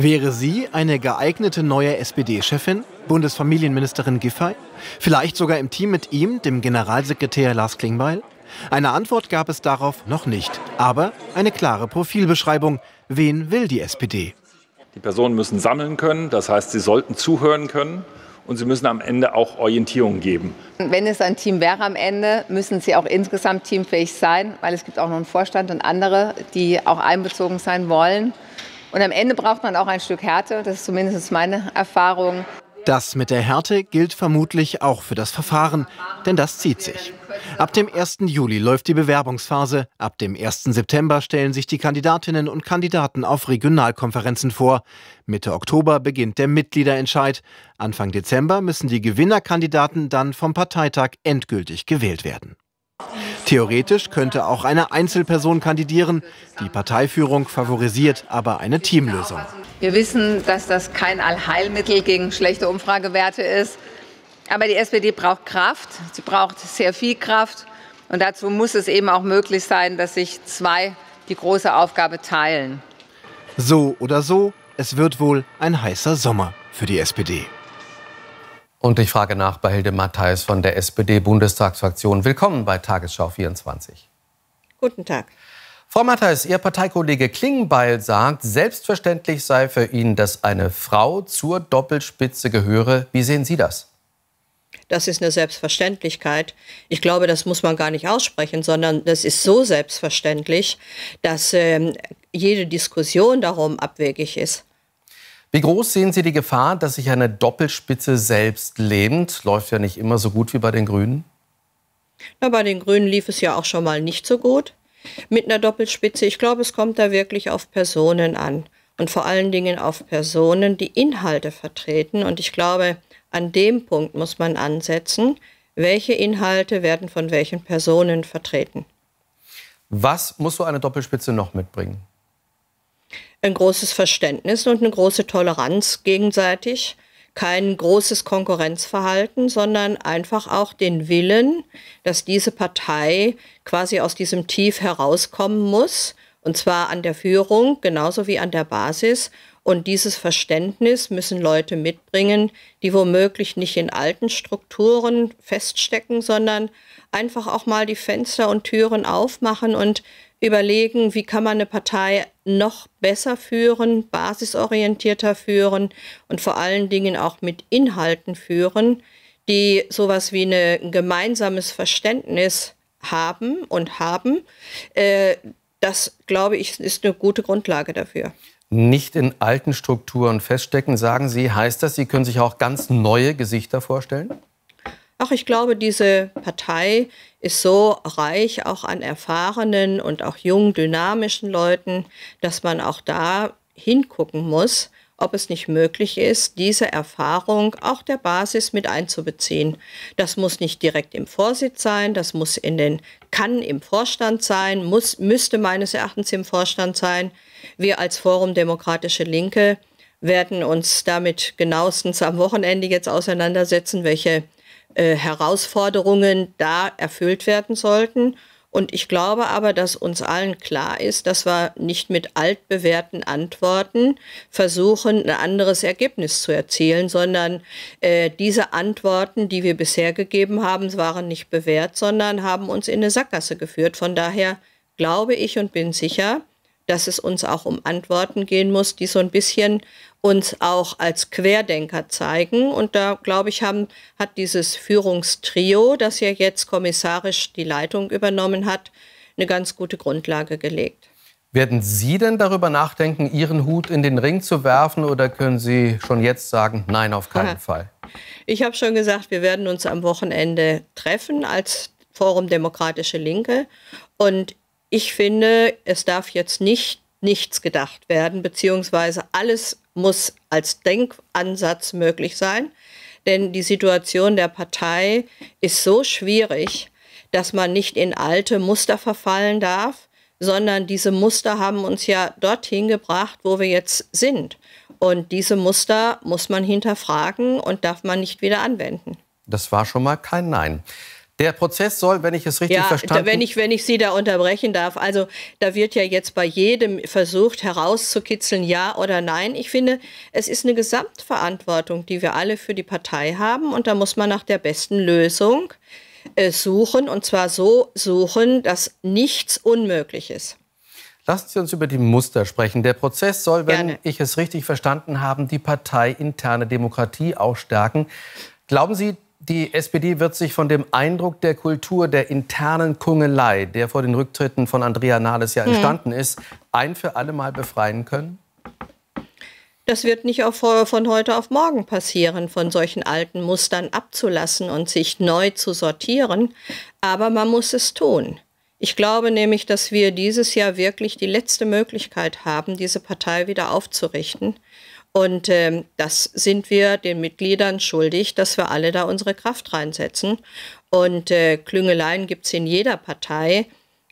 Wäre sie eine geeignete neue SPD-Chefin, Bundesfamilienministerin Giffey? Vielleicht sogar im Team mit ihm, dem Generalsekretär Lars Klingbeil? Eine Antwort gab es darauf noch nicht, aber eine klare Profilbeschreibung. Wen will die SPD? Die Personen müssen sammeln können, das heißt, sie sollten zuhören können und sie müssen am Ende auch Orientierung geben. Wenn es ein Team wäre am Ende, müssen sie auch insgesamt teamfähig sein, weil es gibt auch noch einen Vorstand und andere, die auch einbezogen sein wollen. Und am Ende braucht man auch ein Stück Härte. Das ist zumindest meine Erfahrung. Das mit der Härte gilt vermutlich auch für das Verfahren, denn das zieht sich. Ab dem 1. Juli läuft die Bewerbungsphase, ab dem 1. September stellen sich die Kandidatinnen und Kandidaten auf Regionalkonferenzen vor, Mitte Oktober beginnt der Mitgliederentscheid, Anfang Dezember müssen die Gewinnerkandidaten dann vom Parteitag endgültig gewählt werden. Theoretisch könnte auch eine Einzelperson kandidieren. Die Parteiführung favorisiert aber eine Teamlösung. Wir wissen, dass das kein Allheilmittel gegen schlechte Umfragewerte ist. Aber die SPD braucht Kraft. Sie braucht sehr viel Kraft. Und dazu muss es eben auch möglich sein, dass sich zwei die große Aufgabe teilen. So oder so, es wird wohl ein heißer Sommer für die SPD. Und ich frage nach bei Hilde Matthijs von der SPD-Bundestagsfraktion. Willkommen bei Tagesschau 24. Guten Tag. Frau Matthijs, Ihr Parteikollege Klingbeil sagt, selbstverständlich sei für ihn, dass eine Frau zur Doppelspitze gehöre. Wie sehen Sie das? Das ist eine Selbstverständlichkeit. Ich glaube, das muss man gar nicht aussprechen, sondern das ist so selbstverständlich, dass ähm, jede Diskussion darum abwegig ist. Wie groß sehen Sie die Gefahr, dass sich eine Doppelspitze selbst lähmt? Läuft ja nicht immer so gut wie bei den Grünen. Na, bei den Grünen lief es ja auch schon mal nicht so gut mit einer Doppelspitze. Ich glaube, es kommt da wirklich auf Personen an und vor allen Dingen auf Personen, die Inhalte vertreten. Und ich glaube, an dem Punkt muss man ansetzen, welche Inhalte werden von welchen Personen vertreten. Was muss so eine Doppelspitze noch mitbringen? ein großes Verständnis und eine große Toleranz gegenseitig, kein großes Konkurrenzverhalten, sondern einfach auch den Willen, dass diese Partei quasi aus diesem Tief herauskommen muss, und zwar an der Führung genauso wie an der Basis. Und dieses Verständnis müssen Leute mitbringen, die womöglich nicht in alten Strukturen feststecken, sondern einfach auch mal die Fenster und Türen aufmachen und überlegen, wie kann man eine Partei noch besser führen, basisorientierter führen und vor allen Dingen auch mit Inhalten führen, die sowas wie eine, ein gemeinsames Verständnis haben und haben. Äh, das, glaube ich, ist eine gute Grundlage dafür. Nicht in alten Strukturen feststecken, sagen Sie, heißt das, Sie können sich auch ganz neue Gesichter vorstellen? Ach, ich glaube, diese Partei ist so reich auch an erfahrenen und auch jungen, dynamischen Leuten, dass man auch da hingucken muss, ob es nicht möglich ist, diese Erfahrung auch der Basis mit einzubeziehen. Das muss nicht direkt im Vorsitz sein, das muss in den, kann im Vorstand sein, muss, müsste meines Erachtens im Vorstand sein. Wir als Forum Demokratische Linke werden uns damit genauestens am Wochenende jetzt auseinandersetzen, welche äh, Herausforderungen da erfüllt werden sollten. Und ich glaube aber, dass uns allen klar ist, dass wir nicht mit altbewährten Antworten versuchen, ein anderes Ergebnis zu erzielen, sondern äh, diese Antworten, die wir bisher gegeben haben, waren nicht bewährt, sondern haben uns in eine Sackgasse geführt. Von daher glaube ich und bin sicher, dass es uns auch um Antworten gehen muss, die so ein bisschen uns auch als Querdenker zeigen. Und da, glaube ich, haben, hat dieses Führungstrio, das ja jetzt kommissarisch die Leitung übernommen hat, eine ganz gute Grundlage gelegt. Werden Sie denn darüber nachdenken, Ihren Hut in den Ring zu werfen oder können Sie schon jetzt sagen, nein, auf keinen Aha. Fall? Ich habe schon gesagt, wir werden uns am Wochenende treffen als Forum Demokratische Linke. Und ich finde, es darf jetzt nicht nichts gedacht werden, beziehungsweise alles muss als Denkansatz möglich sein. Denn die Situation der Partei ist so schwierig, dass man nicht in alte Muster verfallen darf, sondern diese Muster haben uns ja dorthin gebracht, wo wir jetzt sind. Und diese Muster muss man hinterfragen und darf man nicht wieder anwenden. Das war schon mal kein Nein. Der Prozess soll, wenn ich es richtig ja, verstanden habe. Wenn ich, wenn ich Sie da unterbrechen darf, also da wird ja jetzt bei jedem versucht herauszukitzeln, ja oder nein. Ich finde, es ist eine Gesamtverantwortung, die wir alle für die Partei haben. Und da muss man nach der besten Lösung äh, suchen. Und zwar so suchen, dass nichts unmöglich ist. Lassen Sie uns über die Muster sprechen. Der Prozess soll, wenn Gerne. ich es richtig verstanden habe, die parteiinterne Demokratie auch stärken. Glauben Sie, die SPD wird sich von dem Eindruck der Kultur der internen Kungelei, der vor den Rücktritten von Andrea Nahles ja mhm. entstanden hm. ist, ein für alle Mal befreien können? Das wird nicht auf, von heute auf morgen passieren, von solchen alten Mustern abzulassen und sich neu zu sortieren. Aber man muss es tun. Ich glaube nämlich, dass wir dieses Jahr wirklich die letzte Möglichkeit haben, diese Partei wieder aufzurichten. Und äh, das sind wir den Mitgliedern schuldig, dass wir alle da unsere Kraft reinsetzen. Und äh, Klüngeleien gibt es in jeder Partei.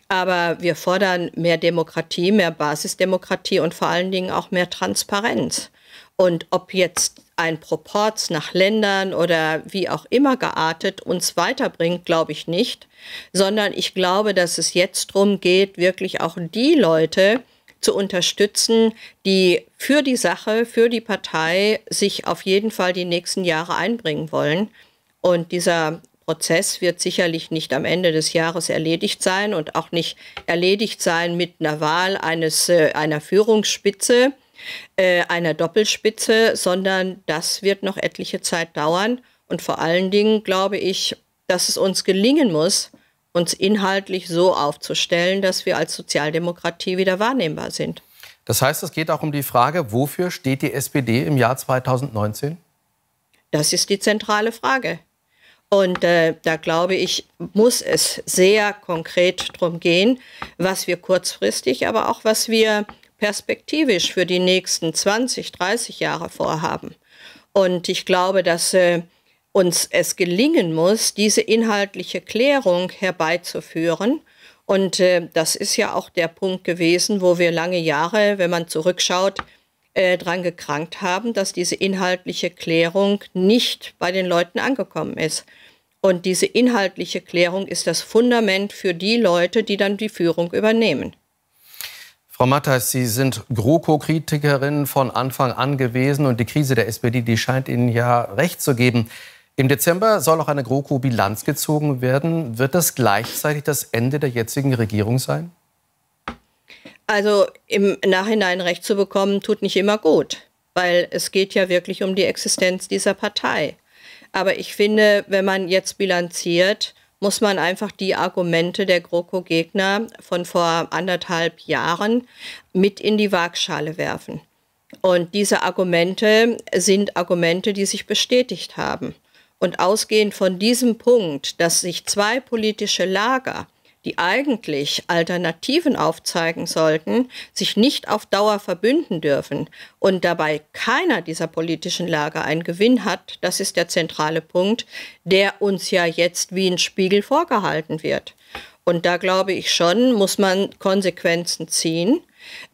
Aber wir fordern mehr Demokratie, mehr Basisdemokratie und vor allen Dingen auch mehr Transparenz. Und ob jetzt ein Proporz nach Ländern oder wie auch immer geartet uns weiterbringt, glaube ich nicht, sondern ich glaube, dass es jetzt darum geht, wirklich auch die Leute, zu unterstützen, die für die Sache, für die Partei sich auf jeden Fall die nächsten Jahre einbringen wollen. Und dieser Prozess wird sicherlich nicht am Ende des Jahres erledigt sein und auch nicht erledigt sein mit einer Wahl eines, äh, einer Führungsspitze, äh, einer Doppelspitze, sondern das wird noch etliche Zeit dauern. Und vor allen Dingen glaube ich, dass es uns gelingen muss, uns inhaltlich so aufzustellen, dass wir als Sozialdemokratie wieder wahrnehmbar sind. Das heißt, es geht auch um die Frage, wofür steht die SPD im Jahr 2019? Das ist die zentrale Frage. Und äh, da glaube ich, muss es sehr konkret darum gehen, was wir kurzfristig, aber auch was wir perspektivisch für die nächsten 20, 30 Jahre vorhaben. Und ich glaube, dass äh, uns es gelingen muss, diese inhaltliche Klärung herbeizuführen. Und äh, das ist ja auch der Punkt gewesen, wo wir lange Jahre, wenn man zurückschaut, äh, dran gekrankt haben, dass diese inhaltliche Klärung nicht bei den Leuten angekommen ist. Und diese inhaltliche Klärung ist das Fundament für die Leute, die dann die Führung übernehmen. Frau Mattheis, Sie sind GroKo-Kritikerin von Anfang an gewesen und die Krise der SPD, die scheint Ihnen ja recht zu geben. Im Dezember soll auch eine GroKo-Bilanz gezogen werden. Wird das gleichzeitig das Ende der jetzigen Regierung sein? Also im Nachhinein Recht zu bekommen, tut nicht immer gut, weil es geht ja wirklich um die Existenz dieser Partei. Aber ich finde, wenn man jetzt bilanziert, muss man einfach die Argumente der GroKo-Gegner von vor anderthalb Jahren mit in die Waagschale werfen. Und diese Argumente sind Argumente, die sich bestätigt haben. Und ausgehend von diesem Punkt, dass sich zwei politische Lager, die eigentlich Alternativen aufzeigen sollten, sich nicht auf Dauer verbünden dürfen und dabei keiner dieser politischen Lager einen Gewinn hat, das ist der zentrale Punkt, der uns ja jetzt wie ein Spiegel vorgehalten wird. Und da glaube ich schon, muss man Konsequenzen ziehen.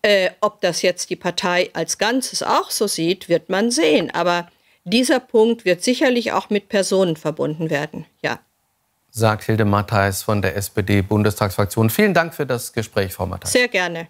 Äh, ob das jetzt die Partei als Ganzes auch so sieht, wird man sehen. Aber dieser Punkt wird sicherlich auch mit Personen verbunden werden. Ja. Sagt Hilde Mattheis von der SPD-Bundestagsfraktion. Vielen Dank für das Gespräch, Frau Mattheis. Sehr gerne.